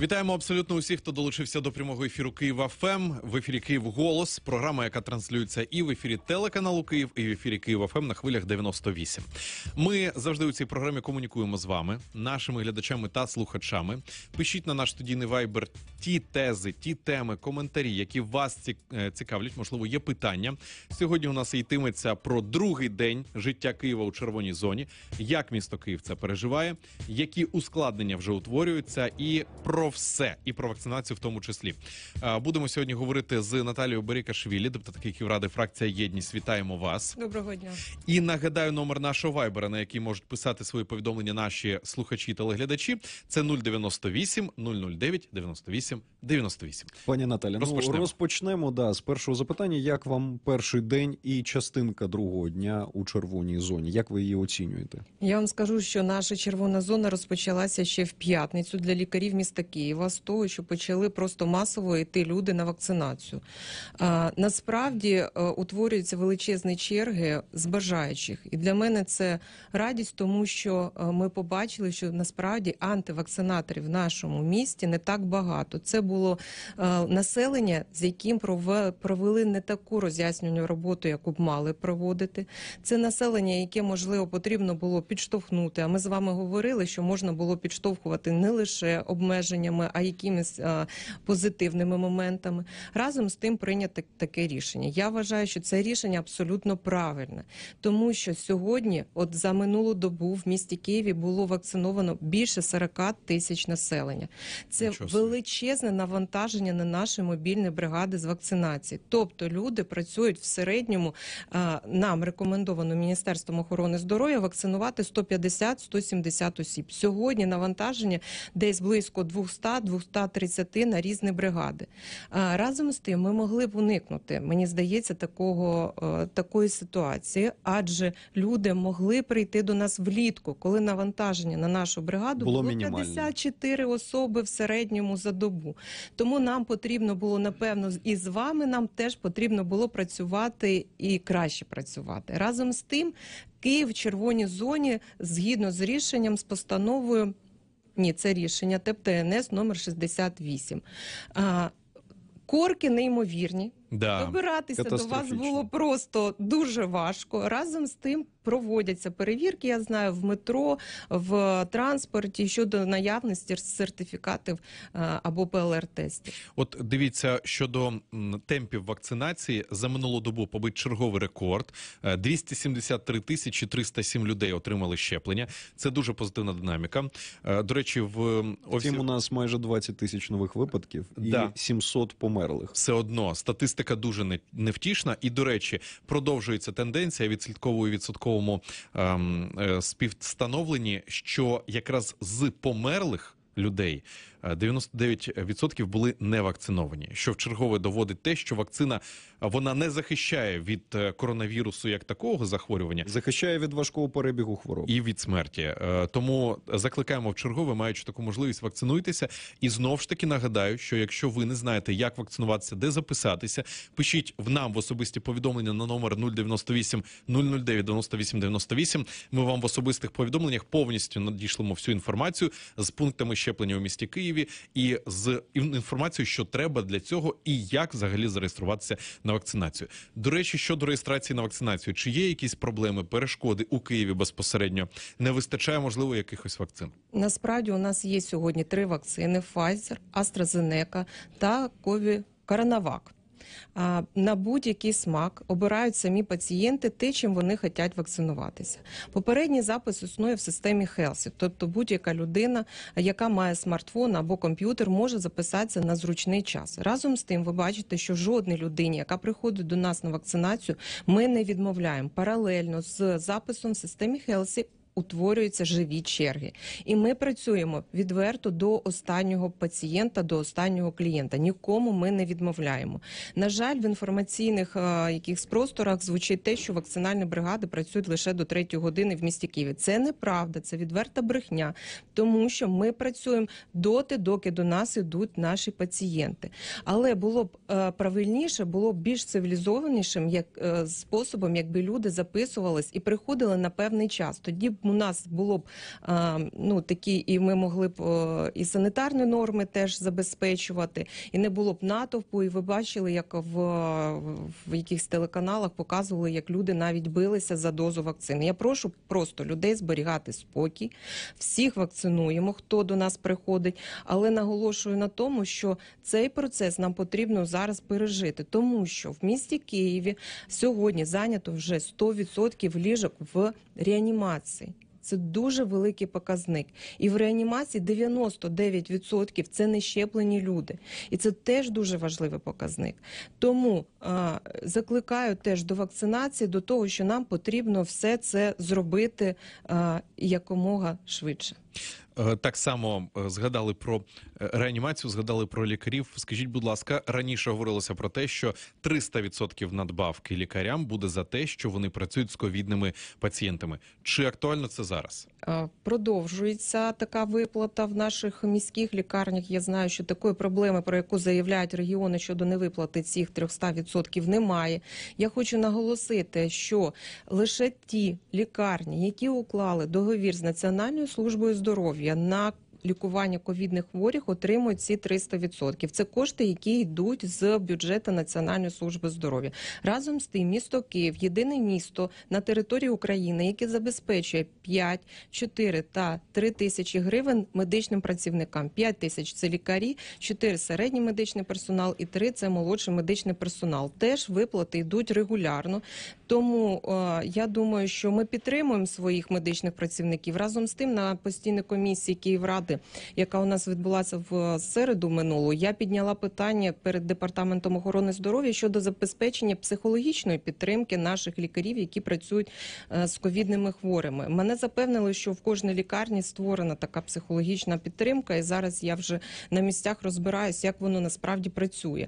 Вітаємо абсолютно усіх, хто долучився до прямого ефіру Києва ФМ. В ефірі Київ Голос. Програма, яка транслюється і в ефірі телеканалу Київ, і в ефірі Києва ФМ на хвилях 98. Ми завжди у цій програмі комунікуємо з вами, нашими глядачами та слухачами. Пишіть на наш студійний вайбер ті тези, ті теми, коментарі, які вас е, цікавлять. Можливо, є питання сьогодні. У нас йтиметься про другий день життя Києва у червоній зоні. Як місто Київ це переживає? Які ускладнення вже утворюються, і про все і про вакцинацію, в тому числі. Е, будемо сьогодні говорити з Наталією Берікашвілі, депутатки тобто Ківради, фракція єдність. Вітаємо вас. Доброго дня і нагадаю номер нашого вайбера, на який можуть писати свої повідомлення наші слухачі і телеглядачі. Це 098 009 98 98. Пані Наталі, ну, розпочнемо. Ну, розпочнемо да з першого запитання. Як вам перший день і частинка другого дня у червоній зоні? Як ви її оцінюєте? Я вам скажу, що наша червона зона розпочалася ще в п'ятницю для лікарів міста Києва. Києва з того, що почали просто масово йти люди на вакцинацію. насправді е, утворюються величезні черги з бажаючих, і для мене це радість, тому що е, ми побачили, що насправді антивакцинаторів в нашому місті не так багато. Це було е, населення, з яким провели не таку роз'яснювальну роботу, яку б мали проводити. Це населення, яке можливо потрібно було підштовхнути. А ми з вами говорили, що можна було підштовхувати не лише обмеження обмеженнями, а якимись е, позитивними моментами. Разом з тим прийняти таке рішення. Я вважаю, що це рішення абсолютно правильне, тому що сьогодні, от за минулу добу, в місті Києві було вакциновано більше 40 тисяч населення. Це величезне навантаження на наші мобільні бригади з вакцинації. Тобто люди працюють в середньому. Е, нам рекомендовано міністерством охорони здоров'я вакцинувати 150-170 осіб. Сьогодні навантаження десь близько 200 200-230 на різні бригади. Разом з тим, ми могли б уникнути, мені здається, такого е, такої ситуації, адже люди могли прийти до нас влітку, коли навантаження на нашу бригаду було, було 54 особи в середньому за добу. Тому нам потрібно було напевно і з вами нам теж потрібно було працювати і краще працювати разом з тим. Київ в червоній зоні згідно з рішенням з постановою ні, це рішення ТЕП ТНС номер 68. Корки неймовірні. Да, Добиратися до вас було просто дуже важко. Разом з тим проводяться перевірки. Я знаю в метро, в транспорті щодо наявності сертифікатів е, або ПЛР-тестів. От дивіться щодо темпів вакцинації за минулу добу побить черговий рекорд: 273 е, тисячі 307 людей отримали щеплення. Це дуже позитивна динаміка. Е, до речі, в офісі... у нас майже 20 тисяч нових випадків і да. 700 померлих. Все одно статистика статистика дуже невтішна. І, до речі, продовжується тенденція відслідкової відсотковому ем, е, співстановленні, що якраз з померлих людей 99% е, були не вакциновані. що в чергове доводить те, що вакцина е, вона не захищає від е, коронавірусу як такого захворювання, захищає від важкого перебігу хвороб і від смерті. Тому закликаємо в чергове, маючи таку можливість, вакцинуйтеся. І знов ж таки нагадаю, що якщо ви не знаєте, як вакцинуватися, де записатися, пишіть в нам в особисті повідомлення на номер 098 009 98 98. Ми вам в особистих повідомленнях повністю надішлемо всю інформацію з пунктами щеплення у місті Києві. Києві, і з інформацією, що треба для цього, і як взагалі зареєструватися на вакцинацію. До речі, щодо реєстрації на вакцинацію, чи є якісь проблеми, перешкоди у Києві безпосередньо не вистачає можливо якихось вакцин? Насправді у нас є сьогодні три вакцини: Pfizer, AstraZeneca та Кові Коронавак на будь-який смак обирають самі пацієнти те, чим вони хочуть вакцинуватися. Попередній запис існує в системі Хелсі, тобто будь-яка людина, яка має смартфон або комп'ютер, може записатися на зручний час. Разом з тим, ви бачите, що жодній людині, яка приходить до нас на вакцинацію, ми не відмовляємо паралельно з записом в системі Хелсі утворюються живі черги. І ми працюємо відверто до останнього пацієнта, до останнього клієнта. Нікому ми не відмовляємо. На жаль, в інформаційних а, е, якихось просторах звучить те, що вакцинальні бригади працюють лише до третьої години в місті Києві. Це неправда, це відверта брехня, тому що ми працюємо доти, доки до нас ідуть наші пацієнти. Але було б е, правильніше, було б більш цивілізованішим, як е, способом, якби люди записувались і приходили на певний час. Тоді б у нас було б ну такі, і ми могли б і санітарні норми теж забезпечувати, і не було б натовпу. І ви бачили, як в, в якихось телеканалах показували, як люди навіть билися за дозу вакцини. Я прошу просто людей зберігати спокій, всіх вакцинуємо, хто до нас приходить, але наголошую на тому, що цей процес нам потрібно зараз пережити, тому що в місті Києві сьогодні зайнято вже 100% ліжок в реанімації це дуже великий показник. І в реанімації 99% це не щеплені люди, і це теж дуже важливий показник. Тому а, закликаю теж до вакцинації, до того, що нам потрібно все це зробити а, якомога швидше. Е, так само е, згадали про е, реанімацію, згадали про лікарів. Скажіть, будь ласка, раніше говорилося про те, що 300% надбавки лікарям буде за те, що вони працюють з ковідними пацієнтами. Чи актуально це зараз? Е, продовжується така виплата в наших міських лікарнях. Я знаю, що такої проблеми, про яку заявляють регіони щодо невиплати цих 300% немає. Я хочу наголосити, що лише ті лікарні, які уклали договір з Національною службою здоров'я на лікування ковідних хворих отримують ці 300%. Це кошти, які йдуть з бюджету Національної служби здоров'я. Разом з тим, місто Київ єдине місто на території України, яке забезпечує 5, 4 та 3 тисячі гривень медичним працівникам. 5 тисяч це лікарі, 4 – середній медичний персонал і 3 – це молодший медичний персонал. Теж виплати йдуть регулярно. Тому е, я думаю, що ми підтримуємо своїх медичних працівників разом з тим на постійній комісії Київради, яка у нас відбулася в е, середу минулу. Я підняла питання перед департаментом охорони здоров'я щодо забезпечення психологічної підтримки наших лікарів, які працюють е, з ковідними хворими. Мене запевнили, що в кожній лікарні створена така психологічна підтримка, і зараз я вже на місцях розбираюсь, як воно насправді працює.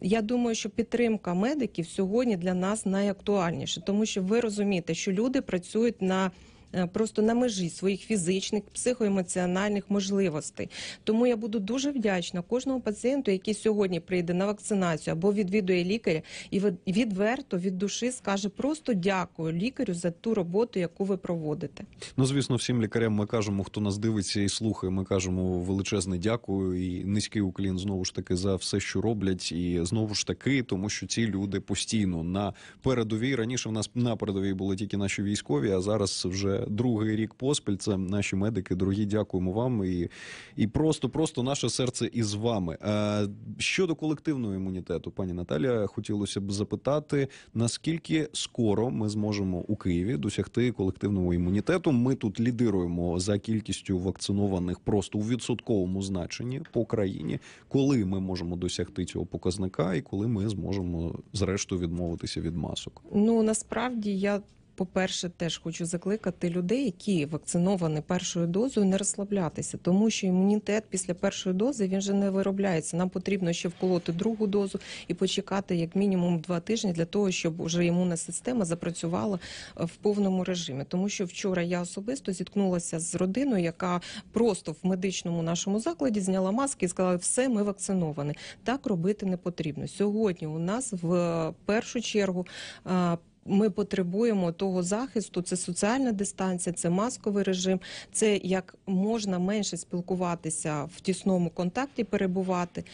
Я думаю, що підтримка медиків сьогодні для нас найактуальніша актуальніше, тому що ви розумієте, що люди працюють на Е, просто на межі своїх фізичних, психоемоціональних можливостей. Тому я буду дуже вдячна кожному пацієнту, який сьогодні прийде на вакцинацію або відвідує лікаря, і відверто від душі скаже просто дякую лікарю за ту роботу, яку ви проводите. Ну звісно, всім лікарям ми кажемо, хто нас дивиться і слухає. Ми кажемо величезне дякую і низький уклін знову ж таки за все, що роблять, і знову ж таки, тому що ці люди постійно на передовій раніше в нас на передовій були тільки наші військові, а зараз вже другий рік поспіль. Це наші медики. Дорогі, дякуємо вам і і просто, просто наше серце із вами. Е, щодо колективного імунітету, пані Наталія, хотілося б запитати, наскільки скоро ми зможемо у Києві досягти колективного імунітету. Ми тут лідируємо за кількістю вакцинованих просто у відсотковому значенні по країні, коли ми можемо досягти цього показника, і коли ми зможемо зрештою відмовитися від масок. Ну насправді я по-перше, теж хочу закликати людей, які вакциновані першою дозою, не розслаблятися, тому що імунітет після першої дози він вже не виробляється. Нам потрібно ще вколоти другу дозу і почекати як мінімум два тижні для того, щоб уже імунна система запрацювала е, в повному режимі. Тому що вчора я особисто зіткнулася з родиною, яка просто в медичному нашому закладі зняла маски і сказала, все, ми вакциновані. Так робити не потрібно сьогодні. У нас в е, першу чергу. Е, ми потребуємо того захисту. Це соціальна дистанція, це масковий режим, це як можна менше спілкуватися в тісному контакті, перебувати.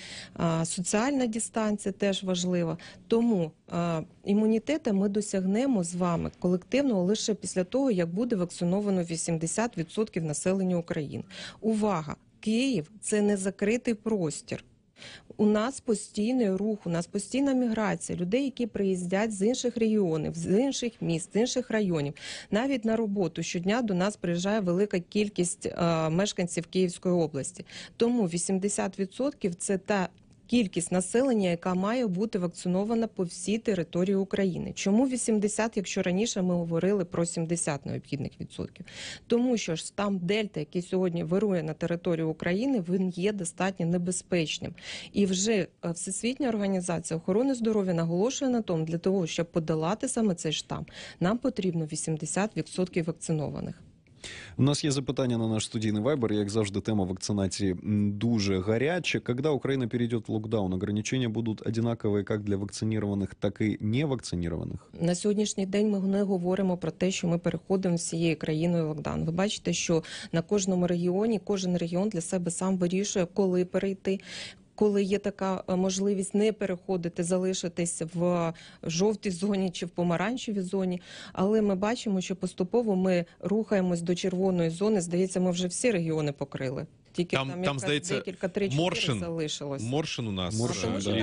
Соціальна дистанція теж важлива. Тому імунітета ми досягнемо з вами колективно лише після того, як буде вакциновано 80% населення України. Увага! Київ це не закритий простір. У нас постійний рух, у нас постійна міграція людей, які приїздять з інших регіонів, з інших міст, з інших районів. Навіть на роботу щодня до нас приїжджає велика кількість е, мешканців Київської області. Тому 80% – це та кількість населення, яка має бути вакцинована по всій території України. Чому 80, якщо раніше ми говорили про 70 необхідних відсотків? Тому що ж там дельта, який сьогодні вирує на територію України, він є достатньо небезпечним. І вже е, всесвітня організація охорони здоров'я наголошує на тому, для того, щоб подолати саме цей штам, нам потрібно 80% вакцинованих. У нас є запитання на наш студійний вайбер. Як завжди, тема вакцинації дуже гаряча. Когда Україна перейде в локдаун, ограничення будуть одинакові як для вакцинованих, так і невакцинованих? На сьогоднішній день ми не говоримо про те, що ми переходимо всією країною в локдаун. Ви бачите, що на кожному регіоні кожен регіон для себе сам вирішує, коли перейти, коли є така е, можливість не переходити, залишитись в е, жовтій зоні чи в помаранчевій зоні. Але ми бачимо, що поступово ми рухаємось до червоної зони. Здається, ми вже всі регіони покрили. Тільки там, там, там здається, декілька тричі Моршин, залишилось. Моршин у нас Моршин, тому, е, що да.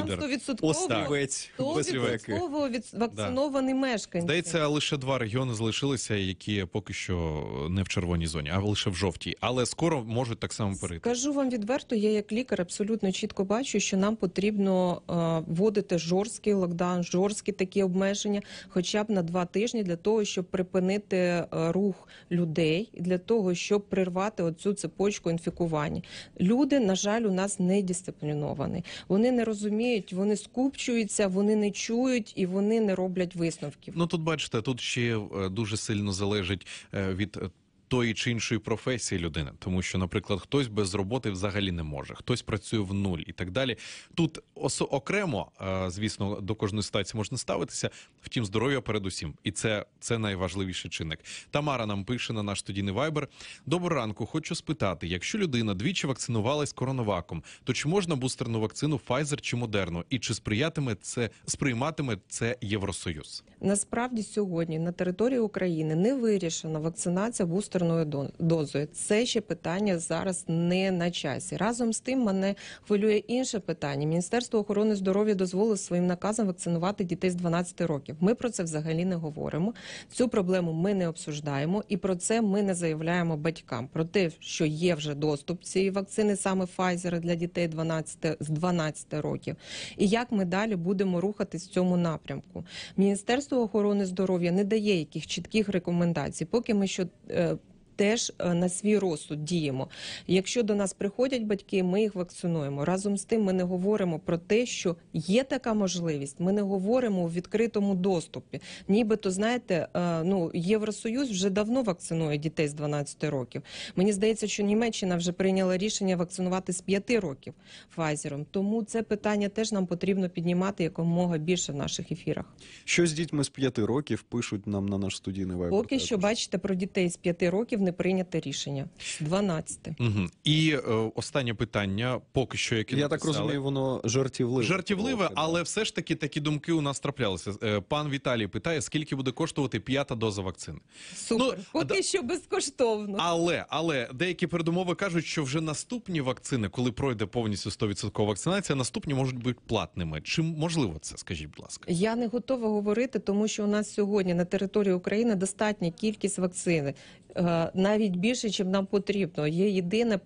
там від... вакциновані да. мешканці. Здається, лише два регіони залишилися, які поки що не в червоній зоні, а лише в жовтій. Але скоро можуть так само перейти. Скажу вам відверто, я як лікар абсолютно чітко бачу, що нам потрібно е, вводити жорсткий локдаун, жорсткі такі обмеження, хоча б на два тижні, для того, щоб припинити е, рух людей, для того, щоб прирвати оцю цепочку інфікування спілкуванні. Люди, на жаль, у нас не дисципліновані. Вони не розуміють, вони скупчуються, вони не чують і вони не роблять висновків. Ну тут бачите, тут ще е, дуже сильно залежить е, від е, тої чи іншої професії людини, тому що, наприклад, хтось без роботи взагалі не може, хтось працює в нуль і так далі. Тут окремо, е, звісно, до кожної ситуації можна ставитися. Втім, здоров'я передусім, і це це найважливіший чинник. Тамара нам пише на наш тоді не вайбер. Доброго ранку, хочу спитати: якщо людина двічі вакцинувалась коронаваком, то чи можна бустерну вакцину Pfizer чи Moderna? І чи сприятиме це сприйматиме це Євросоюз? Насправді сьогодні на території України не вирішена вакцинація бустер бустерною дозою. Це ще питання зараз не на часі. Разом з тим мене хвилює інше питання. Міністерство охорони здоров'я дозволило своїм наказом вакцинувати дітей з 12 років. Ми про це взагалі не говоримо. Цю проблему ми не обсуждаємо, і про це ми не заявляємо батькам. Про те, що є вже доступ цієї вакцини, саме Pfizer для дітей 12, з 12 років, і як ми далі будемо рухатись в цьому напрямку. Міністерство охорони здоров'я не дає яких чітких рекомендацій, поки ми що е, теж е, на свій розсуд діємо. Якщо до нас приходять батьки, ми їх вакцинуємо. Разом з тим, ми не говоримо про те, що є така можливість. Ми не говоримо у відкритому доступі. Нібито знаєте, е, ну євросоюз вже давно вакцинує дітей з 12 років. Мені здається, що Німеччина вже прийняла рішення вакцинувати з 5 років Файзером. Тому це питання теж нам потрібно піднімати якомога більше в наших ефірах. Що з дітьми з 5 років пишуть нам на наш студійний вайбер? Поки що бачите про дітей з 5 років не прийняте рішення з 12. Угу. І е, останнє питання, поки що яке я так розумію, воно жартівливе. Жартівливе, але все ж таки такі думки у нас траплялися. Е, Пан Віталій питає, скільки буде коштувати п'ята доза вакцини. Супер, ну, поки да... що безкоштовно. Але але деякі передумови кажуть, що вже наступні вакцини, коли пройде повністю 100% вакцинація, наступні можуть бути платними. Чи можливо це? Скажіть, будь ласка, я не готова говорити, тому що у нас сьогодні на території України достатня кількість вакцини. Е, навіть більше, чим нам потрібно. Є єдине,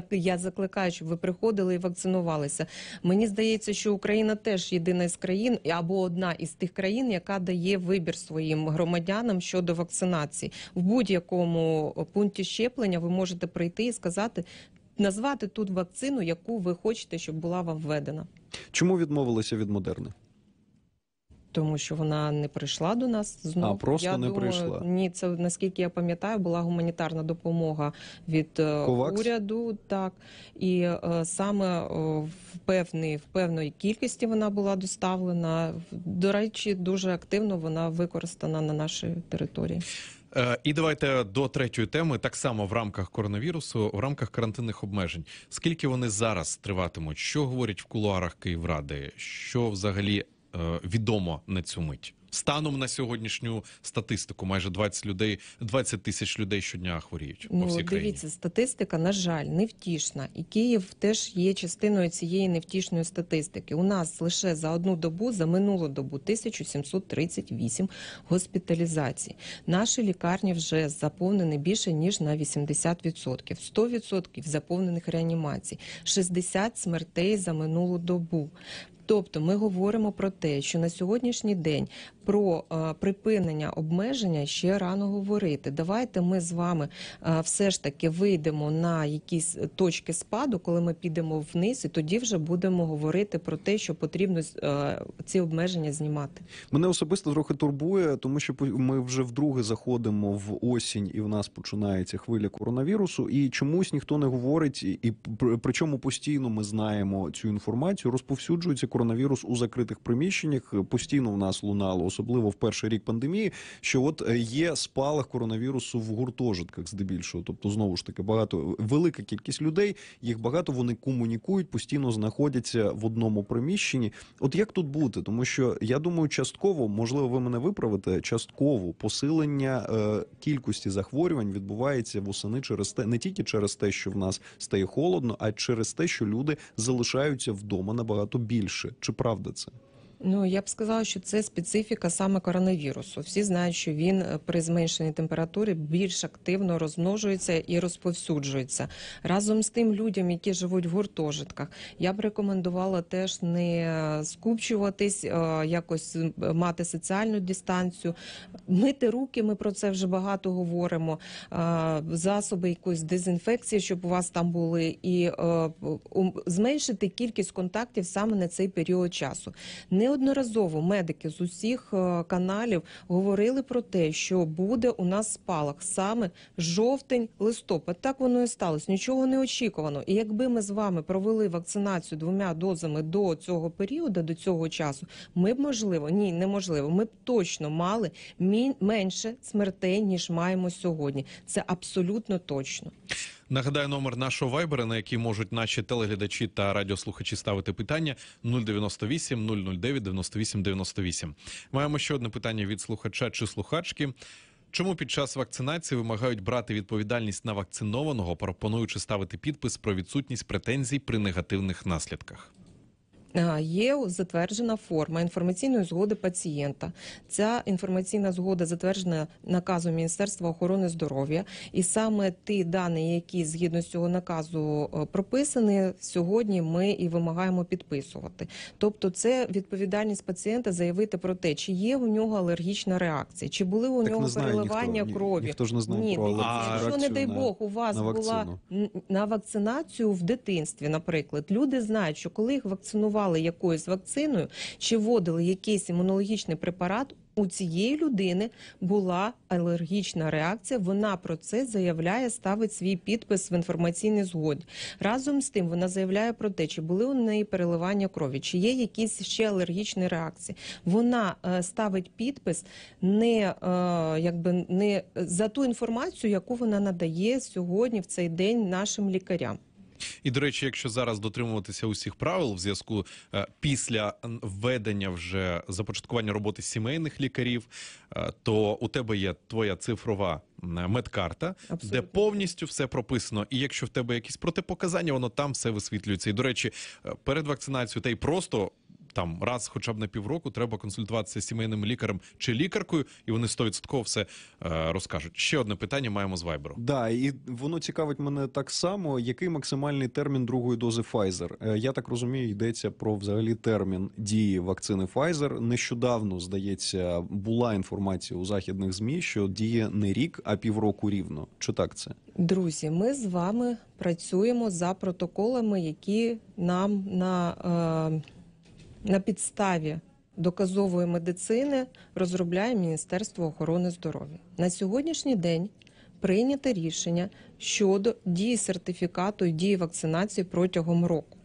е, я закликаю, щоб ви приходили і вакцинувалися. Мені здається, що Україна теж єдина з країн або одна із тих країн, яка дає вибір своїм громадянам щодо вакцинації. В будь-якому пункті щеплення ви можете прийти і сказати. Назвати тут вакцину, яку ви хочете, щоб була вам введена, чому відмовилися від модерни? Тому що вона не прийшла до нас знову. А просто я не думаю, прийшла. Ні, це наскільки я пам'ятаю, була гуманітарна допомога від е, Ковакс? уряду. Так і е, саме е, в певний в певної кількості вона була доставлена. До речі, дуже активно вона використана на нашій території. Е, і давайте до третьої теми так само в рамках коронавірусу, в рамках карантинних обмежень. Скільки вони зараз триватимуть? Що говорять в кулуарах Київради? Що взагалі Е, відомо на цю мить. Станом на сьогоднішню статистику, майже 20 людей, 20 тисяч людей щодня хворіють. Ну по всій країні. дивіться, статистика на жаль невтішна, і Київ теж є частиною цієї невтішної статистики. У нас лише за одну добу, за минулу добу, 1738 госпіталізацій. Наші лікарні вже заповнені більше ніж на 80%. 100% заповнених реанімацій, 60 смертей за минулу добу. Тобто ми говоримо про те, що на сьогоднішній день про е, припинення обмеження ще рано говорити. Давайте ми з вами е, все ж таки вийдемо на якісь е, точки спаду, коли ми підемо вниз, і тоді вже будемо говорити про те, що потрібно ці обмеження знімати. Мене особисто трохи турбує, тому що ми вже вдруге заходимо в осінь, і в нас починається хвиля коронавірусу. І чомусь ніхто не говорить, і причому постійно ми знаємо цю інформацію. Розповсюджується коронавірус у закритих приміщеннях. Постійно в нас лунало особливо в перший рік пандемії, що от е, є спалах коронавірусу в гуртожитках, здебільшого, тобто знову ж таки багато велика кількість людей. Їх багато вони комунікують, постійно знаходяться в одному приміщенні. От як тут бути, тому що я думаю, частково можливо, ви мене виправите. Частково посилення е, кількості захворювань відбувається восени через те, не тільки через те, що в нас стає холодно, а через те, що люди залишаються вдома набагато більше. Чи правда це? Ну я б сказала, що це специфіка саме коронавірусу. Всі знають, що він е, при зменшеній температурі більш активно розмножується і розповсюджується разом з тим людям, які живуть в гуртожитках. Я б рекомендувала теж не е, скупчуватись, е, якось мати соціальну дистанцію, мити руки. Ми про це вже багато говоримо. Засоби якоїсь дезінфекції, щоб у вас там були, і зменшити кількість контактів саме на цей період часу. Не неодноразово медики з усіх е, каналів говорили про те, що буде у нас спалах саме жовтень, листопад. Так воно і сталося. Нічого не очікувано. І якби ми з вами провели вакцинацію двома дозами до цього періоду, до цього часу, ми б можливо ні, неможливо. Ми б точно мали менше смертей ніж маємо сьогодні. Це абсолютно точно. Нагадаю, номер нашого вайбера, на який можуть наші телеглядачі та радіослухачі ставити питання 098 009 98 98. Маємо ще одне питання від слухача чи слухачки. Чому під час вакцинації вимагають брати відповідальність на вакцинованого, пропонуючи ставити підпис про відсутність претензій при негативних наслідках? є затверджена форма інформаційної згоди пацієнта. Ця інформаційна згода затверджена наказом Міністерства охорони здоров'я, і саме ті дані, які згідно з цього наказу е, прописані, сьогодні ми і вимагаємо підписувати. Тобто, це відповідальність пацієнта заявити про те, чи є у нього алергічна реакція, чи були у так нього переливання ніхто, крові. Ні, ніхто ж не знає ні, про алергічну якщо не дай Бог, у вас на була на вакцинацію в дитинстві, наприклад, люди знають, що коли їх вакцинували тестували якоюсь вакциною чи вводили якийсь імунологічний препарат. У цієї людини була алергічна реакція. Вона про це заявляє, ставить свій підпис в інформаційний згод. Разом з тим вона заявляє про те, чи були у неї переливання крові, чи є якісь ще алергічні реакції. Вона е, ставить підпис не е, якби не за ту інформацію, яку вона надає сьогодні в цей день нашим лікарям. І до речі, якщо зараз дотримуватися усіх правил в зв'язку е, після введення вже започаткування роботи сімейних лікарів, е, то у тебе є твоя цифрова медкарта, Абсолютно. де повністю все прописано. І якщо в тебе якісь протипоказання, воно там все висвітлюється. І до речі, е, перед вакцинацією та й просто там раз, хоча б на півроку, треба консультуватися з сімейним лікарем чи лікаркою, і вони стовідсотково все е, розкажуть. Ще одне питання маємо з Вайберу. Да, і воно цікавить мене так само, який максимальний термін другої дози Pfizer? Е, я так розумію, йдеться про взагалі термін дії вакцини Pfizer. Нещодавно здається була інформація у західних змі, що діє не рік, а півроку рівно. Чи так це друзі? Ми з вами працюємо за протоколами, які нам на е, на підставі доказової медицини розробляє Міністерство охорони здоров'я на сьогоднішній день. Прийнято рішення щодо дії сертифікату і дії вакцинації протягом року.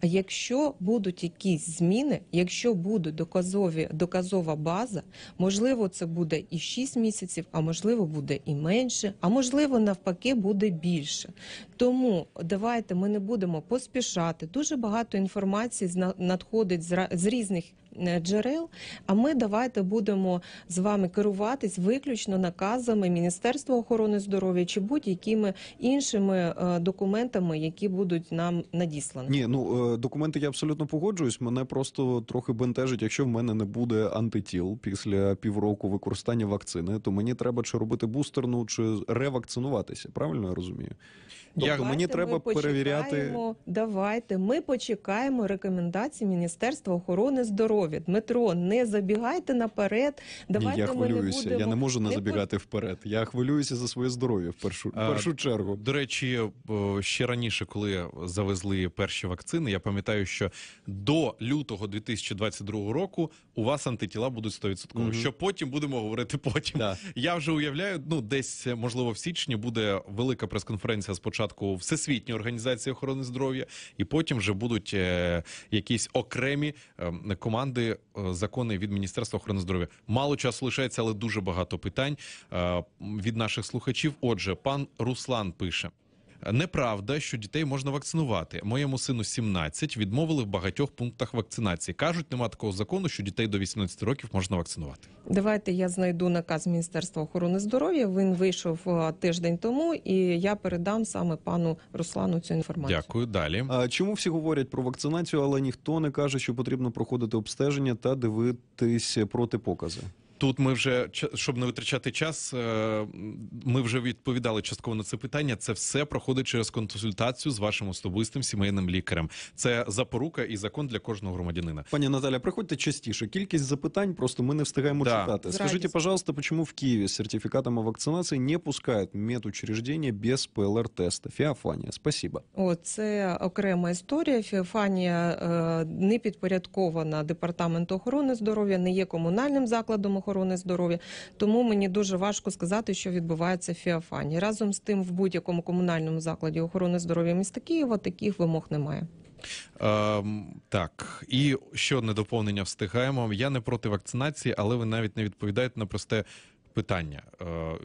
А якщо будуть якісь зміни, якщо буде доказові доказова база, можливо, це буде і 6 місяців, а можливо, буде і менше, а можливо, навпаки, буде більше. Тому давайте ми не будемо поспішати. Дуже багато інформації надходить з різних Е, джерел. А ми давайте будемо з вами керуватись виключно наказами Міністерства охорони здоров'я чи будь-якими іншими е, документами, які будуть нам надіслані. Ні, ну е, документи я абсолютно погоджуюсь. Мене просто трохи бентежить. Якщо в мене не буде антитіл після півроку використання вакцини, то мені треба чи робити бустерну, чи ревакцинуватися. Правильно я розумію? Тобто Як? мені треба перевіряти. Давайте ми почекаємо рекомендацій Міністерства охорони здоров'я метро метро. Не забігайте наперед. Давайте Ні, я хвилююся. Ми не будемо... Я не можу не забігати вперед. Я хвилююся за своє здоров'я в першу в першу чергу. До речі, е, ще раніше, коли завезли перші вакцини, я пам'ятаю, що до лютого 2022 року у вас антитіла будуть 100%. Угу. Що потім будемо говорити? Потім да. я вже уявляю, ну десь можливо в січні буде велика прес-конференція спочатку Всесвітньої організації охорони здоров'я, і потім вже будуть е якісь окремі е команди команди, е, закони від Міністерства охорони здоров'я. Мало часу лишається, але дуже багато питань е, від наших слухачів. Отже, пан Руслан пише. Неправда, що дітей можна вакцинувати. Моєму сину 17 відмовили в багатьох пунктах вакцинації. кажуть, нема такого закону, що дітей до 18 років можна вакцинувати. Давайте я знайду наказ міністерства охорони здоров'я. Він вийшов е, тиждень тому, і я передам саме пану Руслану цю інформацію. Дякую. Далі а чому всі говорять про вакцинацію, але ніхто не каже, що потрібно проходити обстеження та дивитись протипокази? Тут ми вже щоб не витрачати час. Е, ми вже відповідали частково на це питання. Це все проходить через консультацію з вашим особистим сімейним лікарем. Це запорука і закон для кожного громадянина. Пані Наталя, приходьте частіше. Кількість запитань просто ми не встигаємо да. читати. Скажіть, пожалуйста, чому в Києві з сертифікатами вакцинації не пускають медучреждення без ПЛР теста Фіафанія, спасіба. О, це окрема історія. Фіафанія е, не підпорядкована департаменту охорони здоров'я, не є комунальним закладом охорони охорони здоров'я. Тому мені дуже важко сказати, що відбувається в Фіафані. Разом з тим, в будь-якому комунальному закладі охорони здоров'я міста Києва таких вимог немає. Ем, так, і ще одне доповнення встигаємо. Я не проти вакцинації, але ви навіть не відповідаєте на просте питання.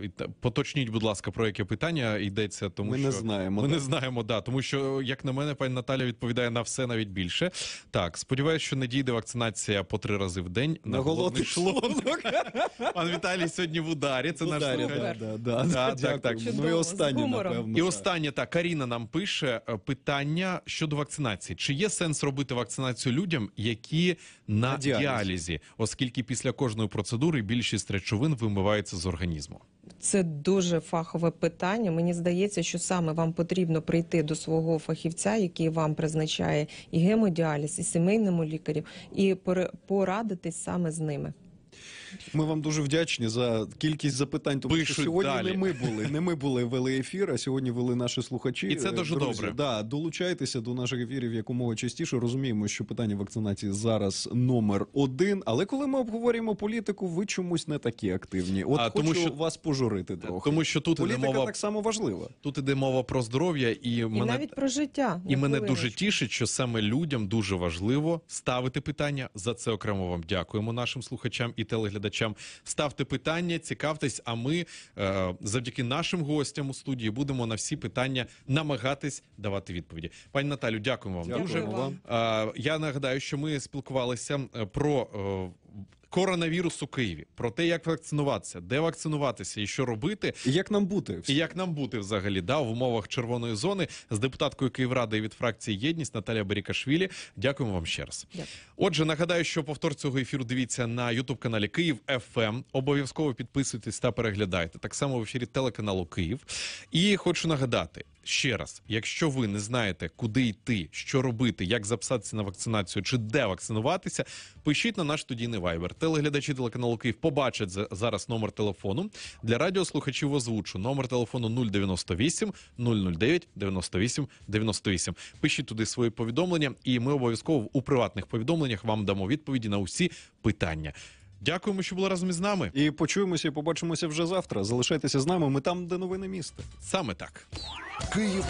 Е, поточніть, будь ласка, про яке питання йдеться, тому ми що не знаємо. Ми так. не знаємо, да, тому що, як на мене, пані Наталя відповідає на все навіть більше. Так, сподіваюся, що не дійде вакцинація по три рази в день на, на голодний шлунок. Пан Віталій сьогодні в ударі. Це наш так, ну і останнє, напевно. І останнє так, Каріна нам пише е, питання щодо вакцинації: чи є сенс робити вакцинацію людям, які на діалізі, оскільки після кожної процедури більшість речовин вимивають вибивається з організму? Це дуже фахове питання. Мені здається, що саме вам потрібно прийти до свого фахівця, який вам призначає і гемодіаліз, і сімейному лікарю, і порадитись саме з ними. Ми вам дуже вдячні за кількість запитань. Тому Пишуть що сьогодні далі. не ми були, не ми були вели ефір, а сьогодні вели наші слухачі. І це дуже Друзі, добре. Да, долучайтеся до наших ефірів якомога частіше. Розуміємо, що питання вакцинації зараз номер один. Але коли ми обговорюємо політику, ви чомусь не такі активні. От а, хочу тому, що вас пожурити е, трохи. Тому що тут політика мова, так само важлива. Тут іде мова про здоров'я і, і мене навіть про життя. І мене дуже тішить, що саме людям дуже важливо ставити питання. За це окремо вам дякуємо нашим слухачам і телеглядачам глядачам. Ставте питання, цікавтесь. А ми е, завдяки нашим гостям у студії будемо на всі питання намагатись давати відповіді. Пані Наталю, дякуємо вам. Дякую дуже. вам. Е, я нагадаю, що ми спілкувалися е, про коронавірус у Києві, про те, як вакцинуватися, де вакцинуватися і що робити, і як нам бути, і як нам бути взагалі да в умовах червоної зони з депутаткою Київради від фракції Єдність Наталія Берікашвілі. Дякуємо вам ще раз. Дякую. Отже, нагадаю, що повтор цього ефіру дивіться на Ютуб каналі Київ ФМ. Ем». Обов'язково підписуйтесь та переглядайте так само в ефірі телеканалу Київ. І хочу нагадати, ще раз, якщо ви не знаєте, куди йти, що робити, як записатися на вакцинацію чи де вакцинуватися, пишіть на наш студійний вайбер. Телеглядачі телеканалу Київ побачать зараз номер телефону для радіослухачів. Озвучу номер телефону 098 009 98 98. Пишіть туди свої повідомлення, і ми обов'язково у приватних повідомленнях вам дамо відповіді на усі питання. Дякуємо, що були разом із нами. І почуємося, і побачимося вже завтра. Залишайтеся з нами. Ми там, де новини міста. Саме так. Київ.